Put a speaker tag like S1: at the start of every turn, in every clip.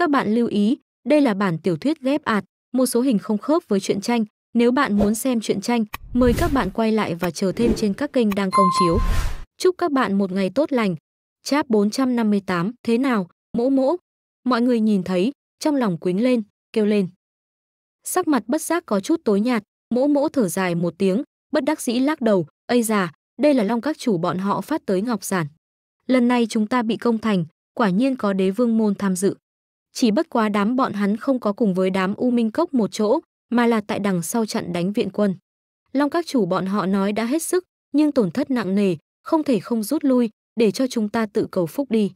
S1: Các bạn lưu ý, đây là bản tiểu thuyết ghép ạt, một số hình không khớp với truyện tranh. Nếu bạn muốn xem truyện tranh, mời các bạn quay lại và chờ thêm trên các kênh đang công chiếu. Chúc các bạn một ngày tốt lành. Cháp 458, thế nào, mỗ mỗ? Mọi người nhìn thấy, trong lòng quính lên, kêu lên. Sắc mặt bất giác có chút tối nhạt, mỗ mỗ thở dài một tiếng, bất đắc dĩ lắc đầu, ây già, đây là long các chủ bọn họ phát tới ngọc giản. Lần này chúng ta bị công thành, quả nhiên có đế vương môn tham dự chỉ bất quá đám bọn hắn không có cùng với đám U Minh Cốc một chỗ, mà là tại đằng sau trận đánh viện quân. Long các chủ bọn họ nói đã hết sức, nhưng tổn thất nặng nề, không thể không rút lui, để cho chúng ta tự cầu phúc đi.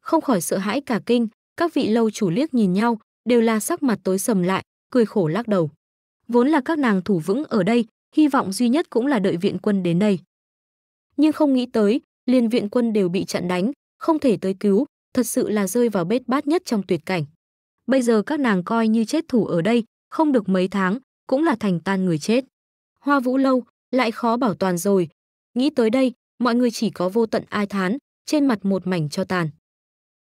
S1: Không khỏi sợ hãi cả kinh, các vị lâu chủ liếc nhìn nhau, đều là sắc mặt tối sầm lại, cười khổ lắc đầu. Vốn là các nàng thủ vững ở đây, hy vọng duy nhất cũng là đợi viện quân đến đây. Nhưng không nghĩ tới, liền viện quân đều bị chặn đánh, không thể tới cứu, thật sự là rơi vào bết bát nhất trong tuyệt cảnh. Bây giờ các nàng coi như chết thủ ở đây, không được mấy tháng, cũng là thành tan người chết. Hoa vũ lâu, lại khó bảo toàn rồi. Nghĩ tới đây, mọi người chỉ có vô tận ai thán, trên mặt một mảnh cho tàn.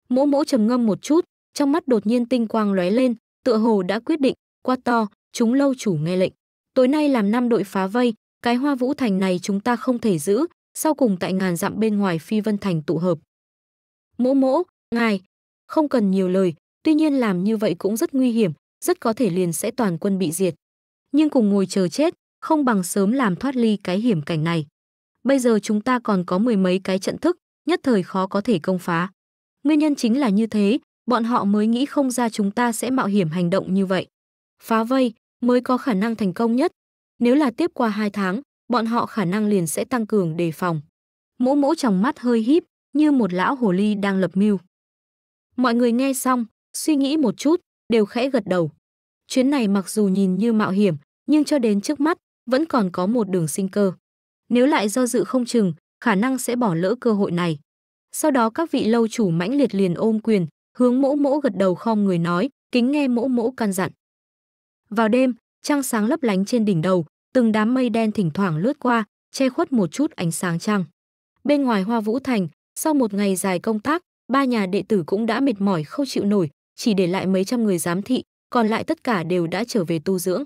S1: Mỗ mỗ trầm ngâm một chút, trong mắt đột nhiên tinh quang lóe lên, tựa hồ đã quyết định, qua to, chúng lâu chủ nghe lệnh. Tối nay làm năm đội phá vây, cái hoa vũ thành này chúng ta không thể giữ, sau cùng tại ngàn dặm bên ngoài phi vân thành tụ hợp. Mỗ mỗ, ngài, không cần nhiều lời, tuy nhiên làm như vậy cũng rất nguy hiểm, rất có thể liền sẽ toàn quân bị diệt. Nhưng cùng ngồi chờ chết, không bằng sớm làm thoát ly cái hiểm cảnh này. Bây giờ chúng ta còn có mười mấy cái trận thức, nhất thời khó có thể công phá. Nguyên nhân chính là như thế, bọn họ mới nghĩ không ra chúng ta sẽ mạo hiểm hành động như vậy. Phá vây mới có khả năng thành công nhất. Nếu là tiếp qua hai tháng, bọn họ khả năng liền sẽ tăng cường đề phòng. Mỗ mỗ trong mắt hơi híp, như một lão hồ ly đang lập mưu. Mọi người nghe xong, suy nghĩ một chút, đều khẽ gật đầu. Chuyến này mặc dù nhìn như mạo hiểm, nhưng cho đến trước mắt, vẫn còn có một đường sinh cơ. Nếu lại do dự không chừng, khả năng sẽ bỏ lỡ cơ hội này. Sau đó các vị lâu chủ mãnh liệt liền ôm quyền, hướng mỗ mỗ gật đầu khom người nói, kính nghe mỗ mỗ căn dặn. Vào đêm, trăng sáng lấp lánh trên đỉnh đầu, từng đám mây đen thỉnh thoảng lướt qua, che khuất một chút ánh sáng trăng. Bên ngoài Hoa Vũ Thành, sau một ngày dài công tác, ba nhà đệ tử cũng đã mệt mỏi không chịu nổi, chỉ để lại mấy trăm người giám thị, còn lại tất cả đều đã trở về tu dưỡng.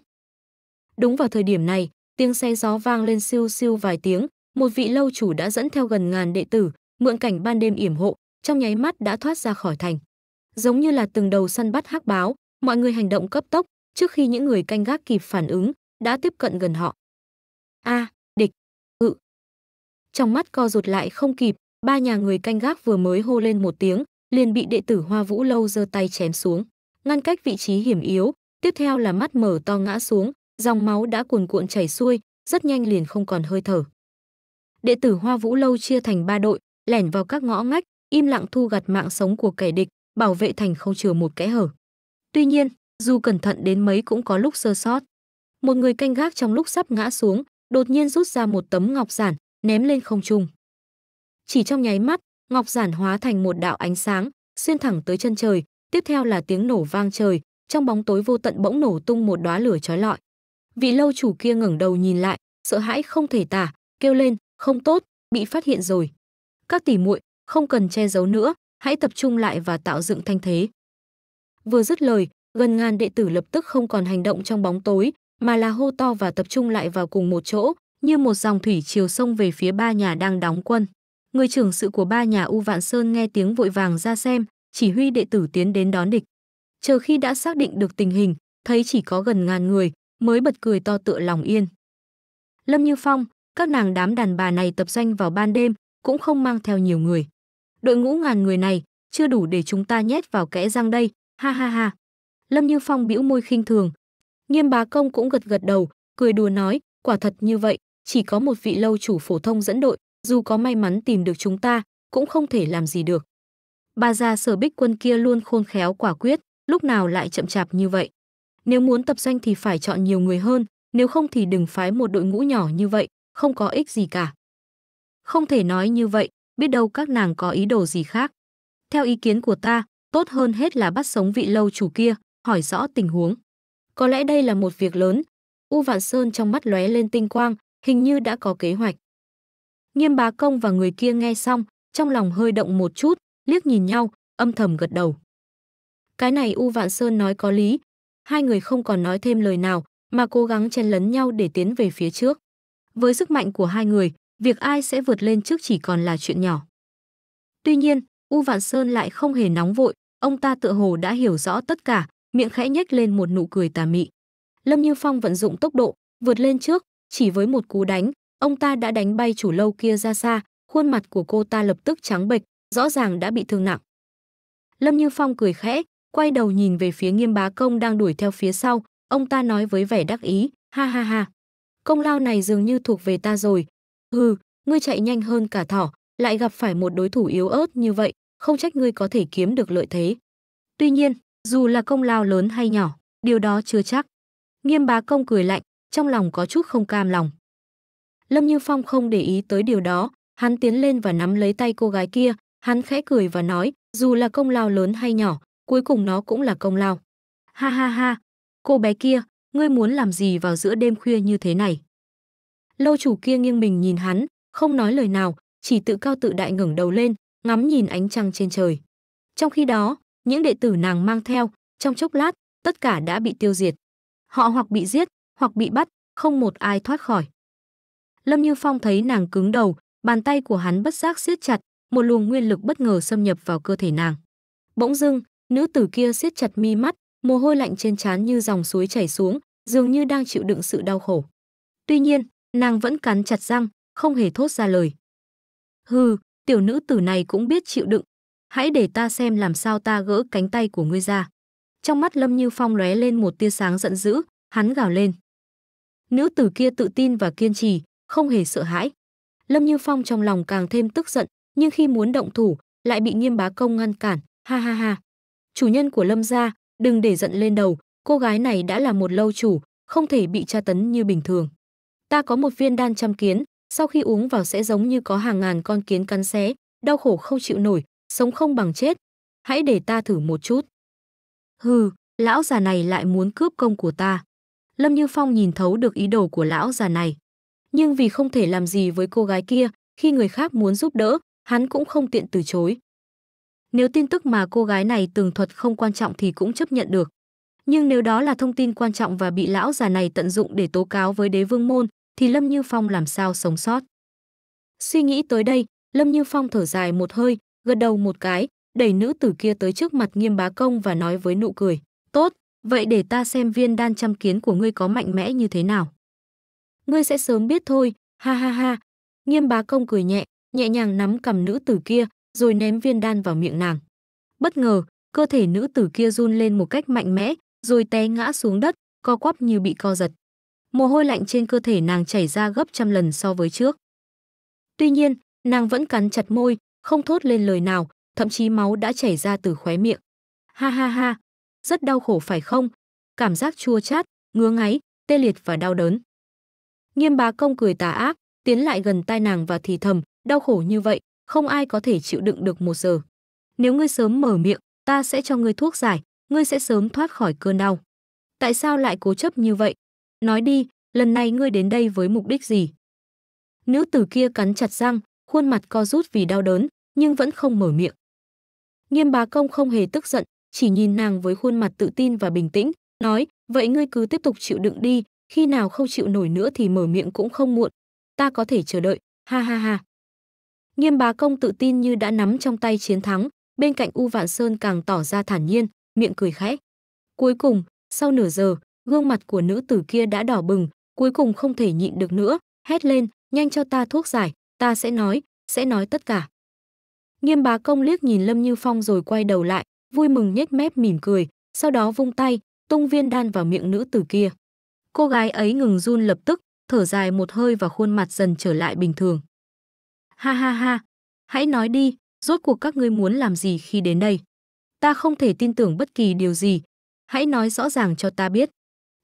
S1: Đúng vào thời điểm này, tiếng xe gió vang lên siêu siêu vài tiếng, một vị lâu chủ đã dẫn theo gần ngàn đệ tử, mượn cảnh ban đêm yểm hộ, trong nháy mắt đã thoát ra khỏi thành. Giống như là từng đầu săn bắt hắc báo, mọi người hành động cấp tốc, trước khi những người canh gác kịp phản ứng, đã tiếp cận gần họ. A, địch, ự. Trong mắt co rụt lại không kịp, ba nhà người canh gác vừa mới hô lên một tiếng, liền bị đệ tử Hoa Vũ lâu giơ tay chém xuống, ngăn cách vị trí hiểm yếu, tiếp theo là mắt mở to ngã xuống, dòng máu đã cuồn cuộn chảy xuôi, rất nhanh liền không còn hơi thở. Đệ tử Hoa Vũ lâu chia thành ba đội, lẻn vào các ngõ ngách, im lặng thu gặt mạng sống của kẻ địch, bảo vệ thành không chừa một kẽ hở. Tuy nhiên, dù cẩn thận đến mấy cũng có lúc sơ sót. Một người canh gác trong lúc sắp ngã xuống, đột nhiên rút ra một tấm ngọc giản, ném lên không trung. Chỉ trong nháy mắt, ngọc giản hóa thành một đạo ánh sáng, xuyên thẳng tới chân trời, tiếp theo là tiếng nổ vang trời, trong bóng tối vô tận bỗng nổ tung một đóa lửa chói lọi. Vị lâu chủ kia ngẩng đầu nhìn lại, sợ hãi không thể tả, kêu lên, không tốt, bị phát hiện rồi. Các tỷ muội, không cần che giấu nữa, hãy tập trung lại và tạo dựng thanh thế. Vừa dứt lời, gần ngàn đệ tử lập tức không còn hành động trong bóng tối, mà là hô to và tập trung lại vào cùng một chỗ, như một dòng thủy chiều sông về phía ba nhà đang đóng quân. Người trưởng sự của ba nhà U Vạn Sơn nghe tiếng vội vàng ra xem, chỉ huy đệ tử tiến đến đón địch. Chờ khi đã xác định được tình hình, thấy chỉ có gần ngàn người, mới bật cười to tựa lòng yên. Lâm Như Phong, các nàng đám đàn bà này tập danh vào ban đêm, cũng không mang theo nhiều người. Đội ngũ ngàn người này, chưa đủ để chúng ta nhét vào kẽ răng đây, ha ha ha. Lâm Như Phong bĩu môi khinh thường. Nghiêm bá công cũng gật gật đầu, cười đùa nói, quả thật như vậy, chỉ có một vị lâu chủ phổ thông dẫn đội, dù có may mắn tìm được chúng ta, cũng không thể làm gì được. Bà già sở bích quân kia luôn khôn khéo quả quyết, lúc nào lại chậm chạp như vậy. Nếu muốn tập doanh thì phải chọn nhiều người hơn, nếu không thì đừng phái một đội ngũ nhỏ như vậy, không có ích gì cả. Không thể nói như vậy, biết đâu các nàng có ý đồ gì khác. Theo ý kiến của ta, tốt hơn hết là bắt sống vị lâu chủ kia, hỏi rõ tình huống. Có lẽ đây là một việc lớn. U Vạn Sơn trong mắt lóe lên tinh quang, hình như đã có kế hoạch. Nghiêm bá công và người kia nghe xong, trong lòng hơi động một chút, liếc nhìn nhau, âm thầm gật đầu. Cái này U Vạn Sơn nói có lý, hai người không còn nói thêm lời nào, mà cố gắng chen lấn nhau để tiến về phía trước. Với sức mạnh của hai người, việc ai sẽ vượt lên trước chỉ còn là chuyện nhỏ. Tuy nhiên, U Vạn Sơn lại không hề nóng vội, ông ta tựa hồ đã hiểu rõ tất cả, miệng khẽ nhếch lên một nụ cười tà mị. Lâm Như Phong vận dụng tốc độ, vượt lên trước, chỉ với một cú đánh, Ông ta đã đánh bay chủ lâu kia ra xa, khuôn mặt của cô ta lập tức trắng bệch, rõ ràng đã bị thương nặng. Lâm Như Phong cười khẽ, quay đầu nhìn về phía Nghiêm Bá Công đang đuổi theo phía sau, ông ta nói với vẻ đắc ý, ha ha ha. Công lao này dường như thuộc về ta rồi. Hừ, ngươi chạy nhanh hơn cả thỏ, lại gặp phải một đối thủ yếu ớt như vậy, không trách ngươi có thể kiếm được lợi thế. Tuy nhiên, dù là công lao lớn hay nhỏ, điều đó chưa chắc. Nghiêm bá công cười lạnh, trong lòng có chút không cam lòng. Lâm Như Phong không để ý tới điều đó, hắn tiến lên và nắm lấy tay cô gái kia, hắn khẽ cười và nói, dù là công lao lớn hay nhỏ, cuối cùng nó cũng là công lao. Ha ha ha, cô bé kia, ngươi muốn làm gì vào giữa đêm khuya như thế này? Lâu chủ kia nghiêng mình nhìn hắn, không nói lời nào, chỉ tự cao tự đại ngẩng đầu lên, ngắm nhìn ánh trăng trên trời. Trong khi đó, những đệ tử nàng mang theo, trong chốc lát, tất cả đã bị tiêu diệt. Họ hoặc bị giết, hoặc bị bắt, không một ai thoát khỏi. Lâm Như Phong thấy nàng cứng đầu, bàn tay của hắn bất giác siết chặt, một luồng nguyên lực bất ngờ xâm nhập vào cơ thể nàng. Bỗng dưng, nữ tử kia siết chặt mi mắt, mồ hôi lạnh trên trán như dòng suối chảy xuống, dường như đang chịu đựng sự đau khổ. Tuy nhiên, nàng vẫn cắn chặt răng, không hề thốt ra lời. Hừ, tiểu nữ tử này cũng biết chịu đựng, hãy để ta xem làm sao ta gỡ cánh tay của ngươi ra. Trong mắt Lâm Như Phong lóe lên một tia sáng giận dữ, hắn gào lên. Nữ tử kia tự tin và kiên trì, không hề sợ hãi. Lâm Như Phong trong lòng càng thêm tức giận, nhưng khi muốn động thủ, lại bị Nghiêm Bá Công ngăn cản, ha ha ha. Chủ nhân của Lâm gia, đừng để giận lên đầu, cô gái này đã là một lâu chủ, không thể bị tra tấn như bình thường. Ta có một viên đan trăm kiến, sau khi uống vào sẽ giống như có hàng ngàn con kiến cắn xé, đau khổ không chịu nổi, sống không bằng chết. Hãy để ta thử một chút. Hừ, lão già này lại muốn cướp công của ta. Lâm Như Phong nhìn thấu được ý đồ của lão già này nhưng vì không thể làm gì với cô gái kia, khi người khác muốn giúp đỡ, hắn cũng không tiện từ chối. Nếu tin tức mà cô gái này tường thuật không quan trọng thì cũng chấp nhận được. Nhưng nếu đó là thông tin quan trọng và bị lão già này tận dụng để tố cáo với đế vương môn, thì Lâm Như Phong làm sao sống sót. Suy nghĩ tới đây, Lâm Như Phong thở dài một hơi, gật đầu một cái, đẩy nữ tử kia tới trước mặt nghiêm bá công và nói với nụ cười. Tốt, vậy để ta xem viên đan chăm kiến của ngươi có mạnh mẽ như thế nào ngươi sẽ sớm biết thôi, ha ha ha. Nghiêm bá công cười nhẹ, nhẹ nhàng nắm cầm nữ tử kia, rồi ném viên đan vào miệng nàng. Bất ngờ, cơ thể nữ tử kia run lên một cách mạnh mẽ, rồi té ngã xuống đất, co quắp như bị co giật. Mồ hôi lạnh trên cơ thể nàng chảy ra gấp trăm lần so với trước. Tuy nhiên, nàng vẫn cắn chặt môi, không thốt lên lời nào, thậm chí máu đã chảy ra từ khóe miệng. Ha ha ha, rất đau khổ phải không? Cảm giác chua chát, ngứa ngáy, tê liệt và đau đớn. Nghiêm bá công cười tà ác, tiến lại gần tai nàng và thì thầm, đau khổ như vậy, không ai có thể chịu đựng được một giờ. Nếu ngươi sớm mở miệng, ta sẽ cho ngươi thuốc giải, ngươi sẽ sớm thoát khỏi cơn đau. Tại sao lại cố chấp như vậy? Nói đi, lần này ngươi đến đây với mục đích gì? Nữ tử kia cắn chặt răng, khuôn mặt co rút vì đau đớn, nhưng vẫn không mở miệng. Nghiêm bá công không hề tức giận, chỉ nhìn nàng với khuôn mặt tự tin và bình tĩnh, nói, vậy ngươi cứ tiếp tục chịu đựng đi, khi nào không chịu nổi nữa thì mở miệng cũng không muộn, ta có thể chờ đợi, ha ha ha. Nghiêm bá công tự tin như đã nắm trong tay chiến thắng, bên cạnh U Vạn Sơn càng tỏ ra thản nhiên, miệng cười khẽ. Cuối cùng, sau nửa giờ, gương mặt của nữ tử kia đã đỏ bừng, cuối cùng không thể nhịn được nữa, hét lên, nhanh cho ta thuốc giải, ta sẽ nói, sẽ nói tất cả. Nghiêm bá công liếc nhìn Lâm Như Phong rồi quay đầu lại, vui mừng nhếch mép mỉm cười, sau đó vung tay, tung viên đan vào miệng nữ tử kia. Cô gái ấy ngừng run lập tức, thở dài một hơi và khuôn mặt dần trở lại bình thường. Ha ha ha, hãy nói đi, rốt cuộc các ngươi muốn làm gì khi đến đây? Ta không thể tin tưởng bất kỳ điều gì, hãy nói rõ ràng cho ta biết.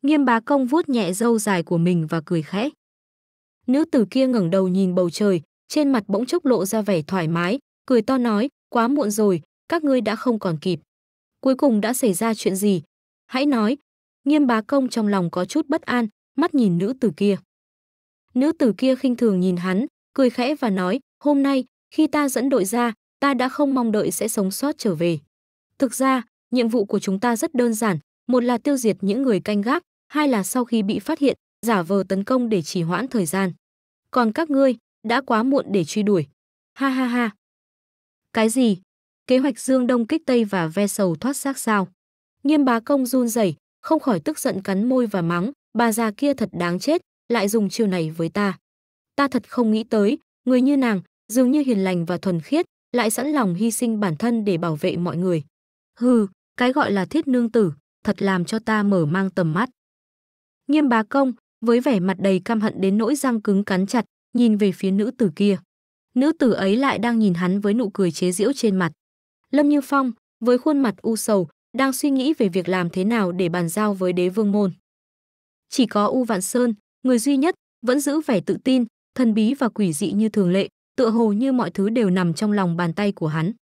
S1: Nghiêm bá công vuốt nhẹ râu dài của mình và cười khẽ. Nữ tử kia ngẩng đầu nhìn bầu trời, trên mặt bỗng chốc lộ ra vẻ thoải mái, cười to nói, quá muộn rồi, các ngươi đã không còn kịp. Cuối cùng đã xảy ra chuyện gì? Hãy nói, Nghiêm bá công trong lòng có chút bất an, mắt nhìn nữ tử kia. Nữ tử kia khinh thường nhìn hắn, cười khẽ và nói, hôm nay, khi ta dẫn đội ra, ta đã không mong đợi sẽ sống sót trở về. Thực ra, nhiệm vụ của chúng ta rất đơn giản, một là tiêu diệt những người canh gác, hai là sau khi bị phát hiện, giả vờ tấn công để trì hoãn thời gian. Còn các ngươi, đã quá muộn để truy đuổi. Ha ha ha. Cái gì? Kế hoạch Dương Đông kích Tây và ve sầu thoát xác sao? Nghiêm bá công run rẩy, không khỏi tức giận cắn môi và mắng, bà già kia thật đáng chết, lại dùng chiêu này với ta. Ta thật không nghĩ tới, người như nàng, dường như hiền lành và thuần khiết, lại sẵn lòng hy sinh bản thân để bảo vệ mọi người. Hừ, cái gọi là thiết nương tử, thật làm cho ta mở mang tầm mắt. Nghiêm bà công, với vẻ mặt đầy căm hận đến nỗi răng cứng cắn chặt, nhìn về phía nữ tử kia. Nữ tử ấy lại đang nhìn hắn với nụ cười chế giễu trên mặt. Lâm Như Phong, với khuôn mặt u sầu, đang suy nghĩ về việc làm thế nào để bàn giao với đế vương môn. Chỉ có U Vạn Sơn, người duy nhất, vẫn giữ vẻ tự tin, thần bí và quỷ dị như thường lệ, tựa hồ như mọi thứ đều nằm trong lòng bàn tay của hắn.